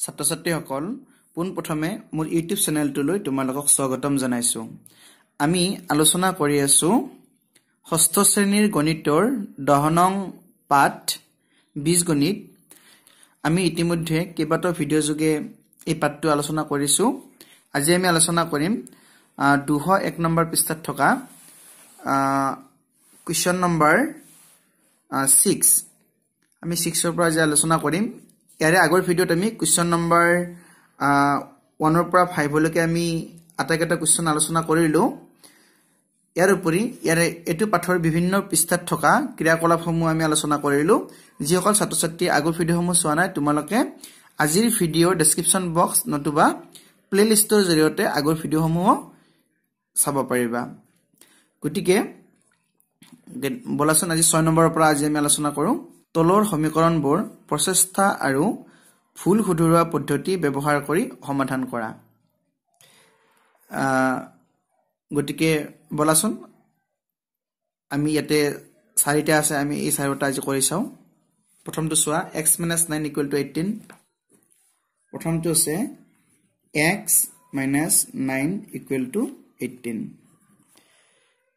ছাত্ৰ ছাত্ৰীসকল পোনপ্ৰথমে মোৰ ইউটিউব চেনেলটোলৈ তোমালোকক স্বাগতম জনাইছোঁ আমি আলোচনা কৰি আছোঁ ষষ্ঠ শ্ৰেণীৰ গণিতৰ দহনং পাঠ গণিত আমি ইতিমধ্যে কেইবাটাও ভিডিঅ' যোগে এই পাঠটো আলোচনা কৰিছোঁ আজি আমি আলোচনা কৰিম দুশ এক নম্বৰ পৃষ্ঠাত থকা কুৱেশ্যন নম্বৰ ছিক্স আমি ছিক্সৰ পৰা আজি আলোচনা কৰিম ইয়াৰে আগৰ ভিডিঅ'ত আমি কুৱেশ্যন নম্বৰ ওৱানৰ পৰা ফাইভলৈকে আমি আটাইকেইটা কুৱেশ্যন আলোচনা কৰিলোঁ ইয়াৰ উপৰি ইয়াৰে এইটো পাঠৰ বিভিন্ন পৃষ্ঠাত থকা ক্ৰিয়াকলাপসমূহ আমি আলোচনা কৰিলোঁ যিসকল ছাত্ৰ ছাত্ৰীয়ে আগৰ ভিডিঅ'সমূহ চোৱা নাই তোমালোকে আজিৰ ভিডিঅ'ৰ ডেছক্ৰিপশ্যন বক্স নতুবা প্লে'লিষ্টৰ জৰিয়তে আগৰ ভিডিঅ'সমূহো চাব পাৰিবা গতিকে ব'লাচোন আজি ছয় নম্বৰৰ পৰা আজি আমি আলোচনা কৰোঁ তলৰ সমীকৰণবোৰ প্ৰচেষ্টা আৰু ভুল শুধৰোৱা পদ্ধতি ব্যৱহাৰ কৰি সমাধান কৰা গতিকে বলাচোন আমি ইয়াতে চাৰিটা আছে আমি এই চাৰিটা আজি কৰি চাওঁ প্ৰথমটো চোৱা x minus nine equal to eighteen প্ৰথমটো হৈছে x minus nine equal to eighteen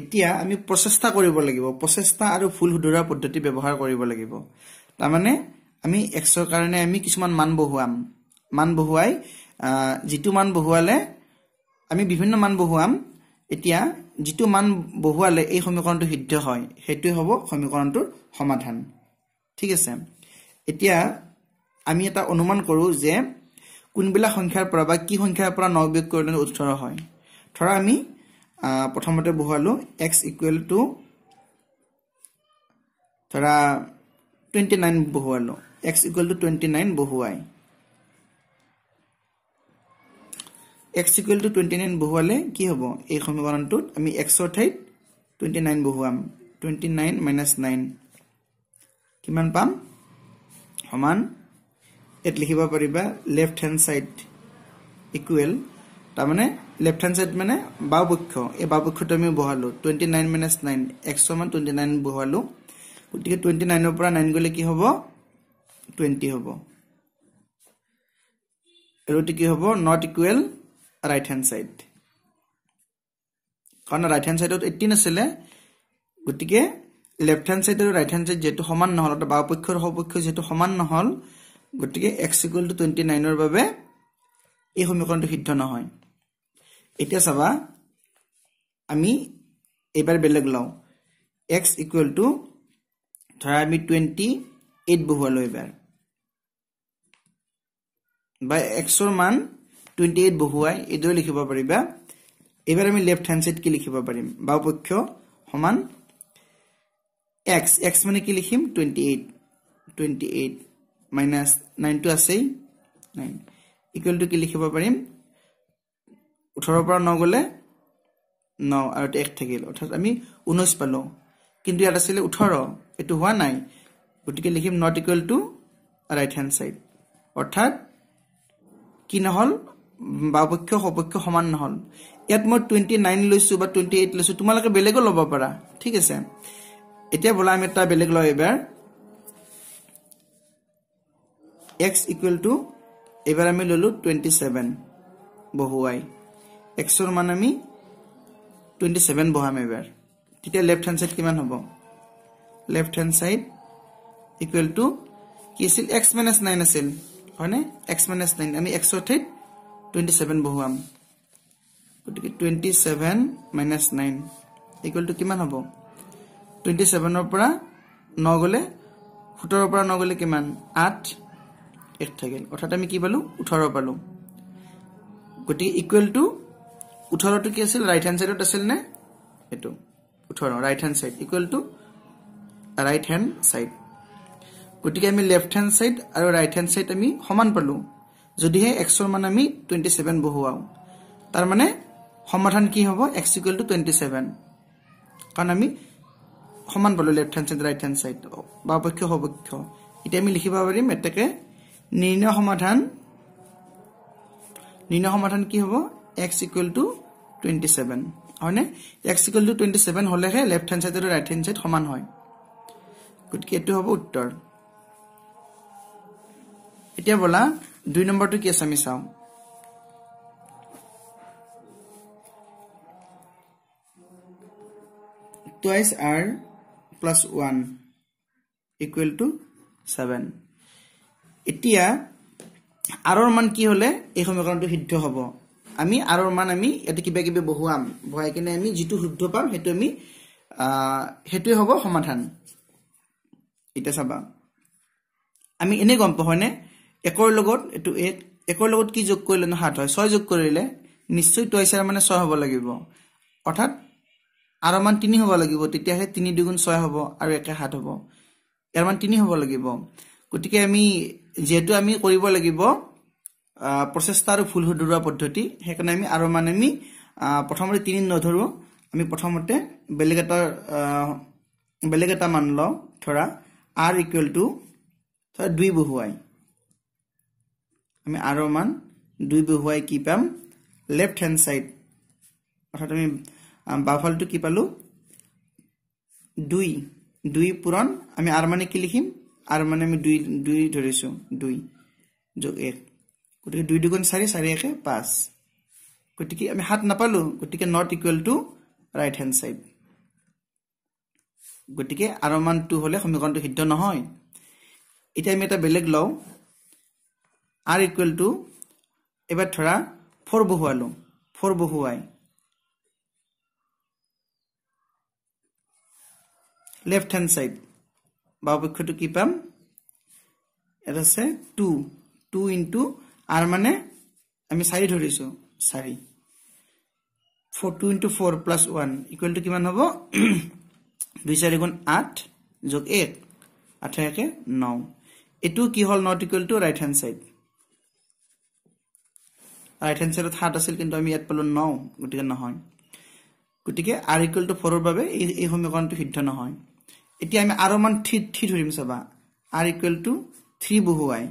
এতিয়া আমি প্ৰচেষ্টা কৰিব লাগিব প্ৰচেষ্টা আৰু ভুল সুধৰা পদ্ধতি ব্যৱহাৰ কৰিব লাগিব তাৰমানে আমি এক্সৰ কাৰণে আমি কিছুমান মান বহুৱাম মান বহুৱাই যিটো মান বহুৱালে আমি বিভিন্ন মান বহুৱাম এতিয়া যিটো মান বহুৱালে এই সমীকৰণটো সিদ্ধ হয় সেইটোৱে হ'ব সমীকৰণটোৰ সমাধান ঠিক আছে এতিয়া আমি এটা অনুমান কৰোঁ যে কোনবিলাক সংখ্যাৰ পৰা বা কি সংখ্যাৰ পৰা নবিয়োগ কৰিলে উত্তৰ হয় ধৰা আমি প্ৰথমতে বহুৱালোঁ এক্স ইকুৱেল টু ধৰা টুৱেণ্টি নাইন বহুৱালোঁ x equal to twenty nine বহুৱাই x equal to twenty nine বহুৱালে কি হ'ব এই সমীকৰণটোত আমি এক্সৰ ঠাইত টুৱেণ্টি নাইন বহুৱাম টুৱেণ্টি নাইন মাইনাছ নাইন কিমান পাম সমান ইয়াত লিখিব পাৰিবা লেফ্ট হেণ্ড ছাইড ইকুৱেল তাৰমানে লেফট হেণ্ড চাইড মানে বাওপক্ষ এই বাওপক্ষটো আমি বহালোঁ টুৱেণ্টি নাইন মাইনাচ নাইন এক্সট্ৰ মান টুৱেণ্টি নাইন বহালোঁ গতিকে টুৱেণ্টি নাইনৰ পৰা নাইন গ'লে কি হ'ব টুৱেণ্টি হ'ব এইটো কি হ'ব not equal right hand side কাৰণ ৰাইট হেণ্ড চাইডত এইটিন আছিলে গতিকে লেফট হেণ্ড চাইড আৰু ৰাইট হেণ্ড চাইড যিহেতু সমান নহ'ল অৰ্থাৎ বাওপক্ষ আৰু সপক্ষ যিহেতু সমান নহ'ল গতিকে এক্স ইকুৱেল টু টুৱেণ্টি নাইনৰ বাবে এই সমীকৰণটো সিদ্ধ নহয় এতিয়া চাবা আমি এইবাৰ বেলেগ লওঁ এক্স ইকুৱেল টু ধৰা আমি টুৱেণ্টি এইট বহুৱালোঁ এইবাৰ বা এক্সৰ মান টুৱেণ্টি এইট বহুৱাই এইদৰে লিখিব পাৰিবা এইবাৰ আমি লেফ্ট হেণ্ড ছাইড কি লিখিব পাৰিম বাওপক্ষ সমান এক্স এক্স মানে কি লিখিম twenty eight twenty eight minus নাইনটো আছেই নাইন ইকুৱেল টু কি লিখিব পাৰিম ওঠৰৰ পৰা ন গ'লে ন আৰু এক থাকিল অৰ্থাৎ আমি ঊনৈছ পালোঁ কিন্তু ইয়াত আছিলে ওঠৰ এইটো হোৱা নাই গতিকে লিখিম not equal to right hand side অৰ্থাৎ কি নহ'ল বা পক্ষ সপক্ষ সমান নহ'ল ইয়াত মই টুৱেণ্টি নাইন লৈছোঁ বা টুৱেণ্টি এইট লৈছোঁ তোমালোকে বেলেগো ল'ব পাৰা ঠিক আছে এতিয়া বোলা আমি এটা বেলেগ লওঁ এইবাৰ এক্স ইকুৱেল টু এইবাৰ আমি ল'লোঁ টুৱেণ্টি ছেভেন বহুৱাই এক্সৰ মান আমি টুৱেণ্টি ছেভেন বহাম এইবাৰ তেতিয়া লেফ্ট হেণ্ড ছাইড কিমান হ'ব left hand side equal to কি আছিল এক্স মাইনাছ নাইন আছিল হয়নে এক্স মাইনাছ নাইন আমি এক্সৰ ঠাইত টুৱেণ্টি ছেভেন বহুৱাম গতিকে twenty seven minus nine equal to কিমান হ'ব টুৱেণ্টি ছেভেনৰ পৰা ন গ'লে সোতৰৰ পৰা ন গ'লে কিমান আঠ এইট থাকিল অৰ্থাৎ আমি কি পালোঁ ওঠৰ পালোঁ গতিকে ইকুৱেল টু ওঠৰটো কি আছিল ৰাইট হেণ্ড চাইডত আছিল নে এইটো ওঠৰ right hand side equal to right hand side গতিকে আমি লেফ্ট হেণ্ড চাইড আৰু ৰাইট হেণ্ড চাইড আমি সমান পালোঁ যদিহে এক্সৰ মান আমি টুৱেণ্টি ছেভেন বহুৱাওঁ তাৰমানে সমাধান কি হ'ব x equal to twenty seven কাৰণ আমি সমান পালোঁ left hand side right hand side বা পক্ষ সপক্ষ এতিয়া আমি লিখিব পাৰিম এতেকে নিৰ্ণয় সমাধান নিৰ্ণয় সমাধান কি হ'ব x equal to twenty seven হয়নে x equal to twenty seven হ'লেহে লেফ্ট হেণ্ড ছাইড আৰু ৰাইট হেণ্ড ছাইড সমান হয় গতিকে এইটো হ'ব উত্তৰ এতিয়া বলা দুই নম্বৰটো কি আছে আমি চাওঁ twice r plus one equal to seven এতিয়া আৰৰ মান কি হ'লে এই সমীকৰণটো সিদ্ধ হ'ব আমি আৰু মান আমি ইয়াতে কিবা কিবি বহুৱাম বহাই কিনে আমি যিটো শুদ্ধ পাম সেইটো আমি সেইটোৱে হ'ব সমাধান এতিয়া চাবা আমি এনেই গম পাওঁ হয়নে একৰ লগত এইটো এক একৰ লগত কি যোগ কৰিলে ন সাত হয় ছয় যোগ কৰিলে নিশ্চয় টুৱাইছাৰ মানে ছয় হ'ব লাগিব অৰ্থাৎ আৰু মান তিনি হ'ব লাগিব তেতিয়াহে তিনি দুগুণ ছয় হ'ব আৰু একে সাত হ'ব ইয়াৰ মান তিনি হ'ব লাগিব গতিকে আমি যিহেতু আমি কৰিব লাগিব প্ৰচেষ্টা আৰু ভুল সুধৰোৱা পদ্ধতি সেইকাৰণে আমি আৰু মানে আমি প্ৰথমতে তিনি নধৰোঁ আমি প্ৰথমতে বেলেগ এটা বেলেগ এটা মান লওঁ ধৰা আৰ ইকুৱেল টু ধৰা দুই বহুৱাই আমি আৰু মান দুই বহুৱাই কি পাম লেফ্ট হেণ্ড ছাইড অৰ্থাৎ আমি বাফালটো কি পালোঁ দুই দুই পূৰণ আমি আৰু মানে কি লিখিম আৰু মানে আমি দুই দুই ধৰিছোঁ দুই যোগ এক গতিকে দুই দুগুণ চাৰি চাৰি একে পাঁচ গতিকে আমি সাত নাপালোঁ গতিকে not equal to right hand side গতিকে আৰু মান টু হ'লে সমীকৰণটো সিদ্ধ নহয় এতিয়া আমি এটা বেলেগ লওঁ আৰ ইকুৱেল টু এবাৰ ধৰা ফ'ৰ বহুৱালোঁ ফ'ৰ বহুৱাই লেফ্ট হেণ্ড চাইড বাওপক্ষটো কি পাম ইয়াত আছে টু টু ইণ্টু আৰ মানে আমি চাৰি ধৰিছো চাৰি four two into four plus one equal to কিমান হ'ব দুই চাৰি গুণ আঠ যোগ এক আঠে একে ন এইটো কি হ'ল not equal to right hand side right hand ছাইডত সাত আছিল কিন্তু আমি ইয়াত পালোঁ ন গতিকে নহয় গতিকে আৰ ইকুৱেল টু ফ'ৰৰ বাবে এই এই সমীকৰণটো সিদ্ধ নহয় এতিয়া আমি আৰু মান থ্ৰী থ্ৰী ধৰিম চাবা আৰ ইকুৱেল টু থ্ৰী বহুৱাই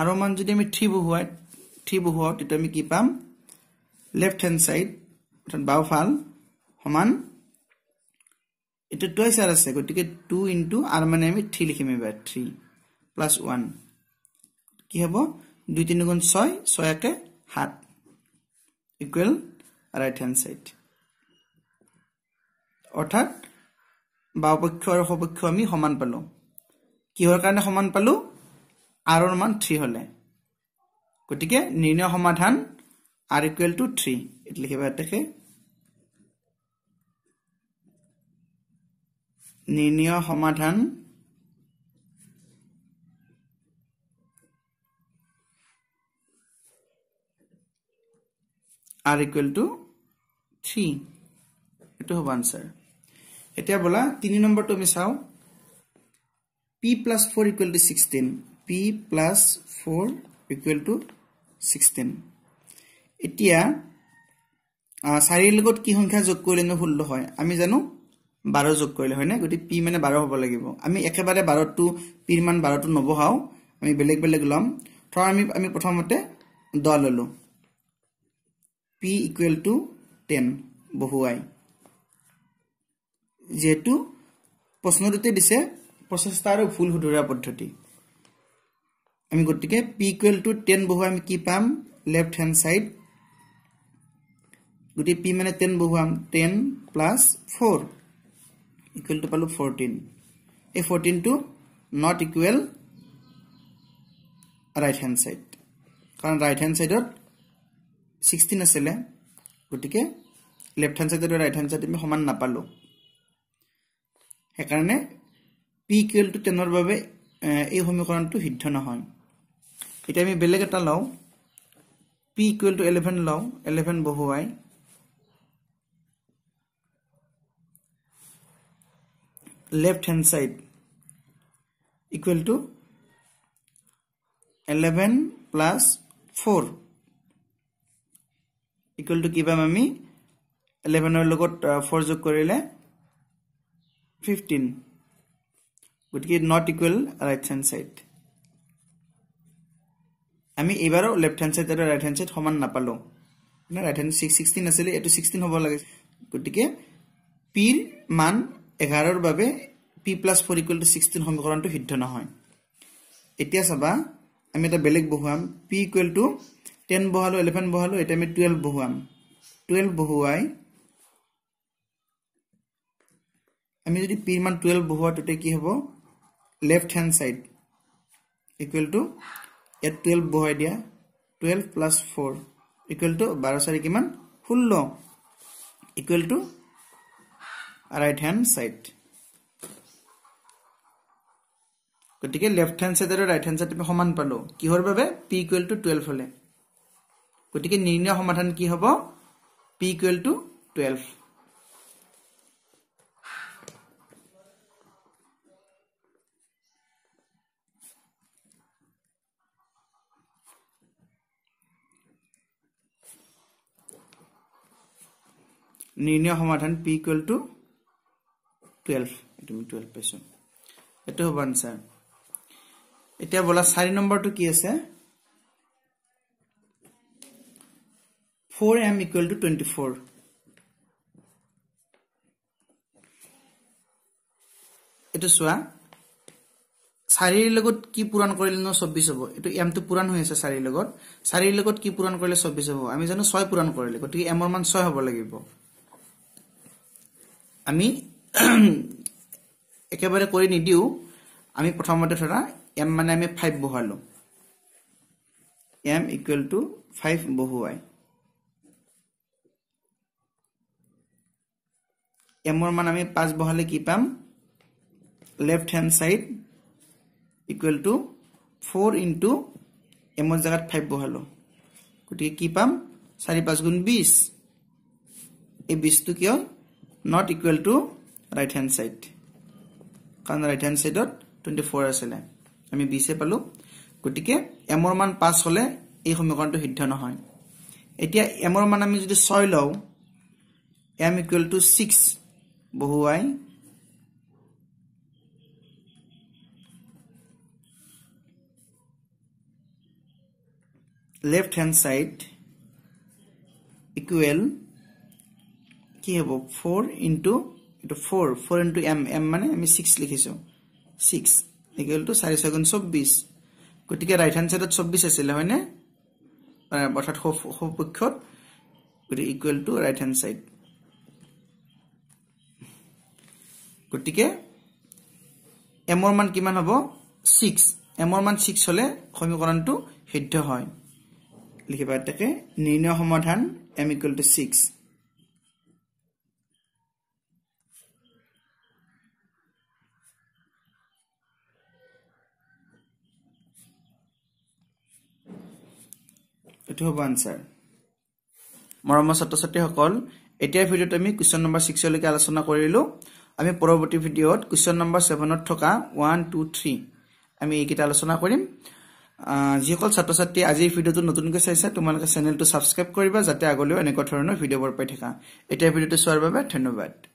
আৰু মান যদি আমি থ্ৰী বহুৱাই থ্ৰী বহুৱাওঁ তেতিয়া আমি কি পাম লেফ্ট হেণ্ড চাইড অৰ্থাৎ বাওঁফাল সমান এইটো টুৱেছ আৰ আছে গতিকে টু ইনটু আৰু মানে আমি থ্ৰী লিখিম এইবাৰ থ্ৰী প্লাছ ওৱান কি হ'ব দুই তিনিগুণ ছয় ছয় একে সাত ইকুৱেল ৰাইট হেণ্ড চাইড অৰ্থাৎ বাওঁপক্ষ আৰু সপক্ষ আমি সমান পালোঁ কিহৰ কাৰণে সমান পালোঁ আৰৰ মান থ্ৰী হ'লে গতিকে নিৰ্ণয় সমাধান আৰ ইকুৱেল টু থ্ৰী এইটো লিখিব তেখেত নিৰ্ণয় সমাধান আৰ ইকুৱেল টু থ্ৰী এইটো হ'ব আনচাৰ এতিয়া বোলা তিনি নম্বৰটো আমি চাওঁ p plus four equal to sixteen p plus 4 equal to 16 এতিয়া সাৰিৰ লগত কি সংখ্যা যোগ কৰিলে নহ'ল হয় আমি জানো 12 যোগ কৰিলে হয় না গতি p মানে 12 হ'ব লাগিব আমি একেবাৰে 12 টো p ৰ মান 12 টো নবহাও আমি বেলেগ বেলেগ লম তো আমি আমি প্ৰথমতে 10 ললো p equal to 10 বহুৱাই যেটো প্ৰশ্নটোতে দিছে প্ৰচেষ্টা আৰু ভুল হুধৰা পদ্ধতি আমি গতিকে পি কুৱেল টু টেন বহুৱাই আমি কি পাম লেফ্ট হেণ্ড চাইড গতিকে পি মানে টেন বহুৱাম ten plus four equal to পালোঁ ফ'ৰটিন এই ফৰটিনটো not equal right hand side কাৰণ ৰাইট হেণ্ড চাইডত ছিক্সটিন আছিলে গতিকে left hand side right hand side আমি সমান নাপালোঁ সেইকাৰণে পি কুৱেল টু টেনৰ বাবে এই সমীকৰণটো সিদ্ধ নহয় এতিয়া আমি বেলেগ এটা লওঁ পি ইকুৱেল টু এলেভেন লওঁ এলেভেন বহুৱাই left hand side equal to eleven plus four equal to কি পাম আমি এলেভেনৰ লগত ফ'ৰ যোগ কৰিলে ফিফটিন গতিকে not equal right hand side আমি এইবাৰো লেফ্ট হেণ্ড চাইড আৰু ৰাইট হেণ্ড চাইড সমান নাপালো ৰাইট হেণ্ড ছিক্সটিন আছিলে এইটো ছিক্সটিন হ'ব লাগে গতিকে পিৰ মান এঘাৰৰ বাবে p plus four equal to sixteen সমীকৰণটো সিদ্ধ নহয় এতিয়া চাবা আমি এটা বেলেগ বহুৱাম পি ইকুৱেল টু টেন বহালো ইলেভেন বহালো এতিয়া আমি টুৱেল্ভ বহুৱাম টুৱেল্ভ বহুৱাই আমি যদি পিৰ মান টুৱেল্ভ বহুৱাওঁ তেতিয়া কি হ'ব left hand side equal to at 12 bohay dia 12 plus 4 equal to 12 sari kiman full long equal to right hand side গতিকে লেফট হেণ্ড চাইড আৰু ৰাইট হেণ্ড চাইড সমান পালো কিহৰ বাবে পি ইকুৱেল টু টুৱেল্ভ হলে গতিকে নিৰ্ণয় সমাধান কি হব পি ইকুৱেল টু টুৱেল্ভ নির্ণয় সমাধান পি ইকুয়েল টু টুয়েলভ তুমি টুয়েলভ পাইছো এইটো হব আনচাৰ এতিয়া বোলা চাৰি নম্বৰটো কি আছে four m equal to twenty four এইটো চোৱা চাৰিৰ লগত কি পূৰণ কৰিলে ন চৌব্বিছ হ'ব এইটো এমটো পূৰণ হৈ আছে চাৰিৰ লগত চাৰিৰ লগত কি পূৰণ কৰিলে চৌব্বিছ হ'ব আমি জানো আমি একেবাৰে কৰি নিদিও আমি প্ৰথমতে ধৰা এম মানে আমি ফাইভ বহুৱালোঁ এম ইকুৱেল টু ফাইভ বহুৱাই এমৰ মান আমি পাঁচ বহালে কি পাম left hand side equal to four into এমৰ জেগাত ফাইভ বহালোঁ গতিকে কি পাম চাৰি পাঁচ গুণ বিছ এই বিছটো কিয় not equal to right hand side কাৰণ right hand side ত 24 আছিলে আমি 20 এ পালো গটিকে m ৰ মান 5 হলে এই সমীকৰণটো সিদ্ধ নহয় এতিয়া m ৰ মান আমি যদি 6 লও m 6 বহুৱাই left hand side equal কি হ'ব ফ'ৰ ইণ্টু এইটো four four into m m মানে আমি ছিক্স লিখিছোঁ ছিক্স লিখিলোঁ চাৰি ছয়গুণ চৌব্বিছ গতিকে ৰাইট হেণ্ড ছাইডত চৌব্বিছ আছিলে হয়নে অৰ্থাৎ সপক্ষত গতিকে equal to right hand side গতিকে এমৰ মান কিমান হ'ব ছিক্স এমৰ মান ছিক্স হ'লে সমীকৰণটো সিদ্ধ হয় লিখিব তাকে নিৰ্ণয় সমাধান এম ইকুৱেল টু ছিক্স এইটো হ'ব আনচাৰ মৰমৰ ছাত্ৰ ছাত্ৰীসকল এতিয়াৰ ভিডিঅ'ত আমি কুৱেশ্যন নম্বৰ ছিক্সলৈকে আলোচনা কৰিলোঁ আমি পৰৱৰ্তী ভিডিঅ'ত কুৱেশ্যন নম্বৰ ছেভেনত থকা ওৱান টু থ্ৰী আমি এইকেইটা আলোচনা কৰিম যিসকল ছাত্ৰ ছাত্ৰীয়ে আজিৰ ভিডিঅ'টো নতুনকৈ চাইছা তোমালোকে চেনেলটো ছাবস্ক্ৰাইব কৰিবা যাতে আগলৈও এনেকুৱা ধৰণৰ ভিডিঅ'বোৰ পাই থাকা এতিয়া ভিডিঅ'টো চোৱাৰ বাবে ধন্যবাদ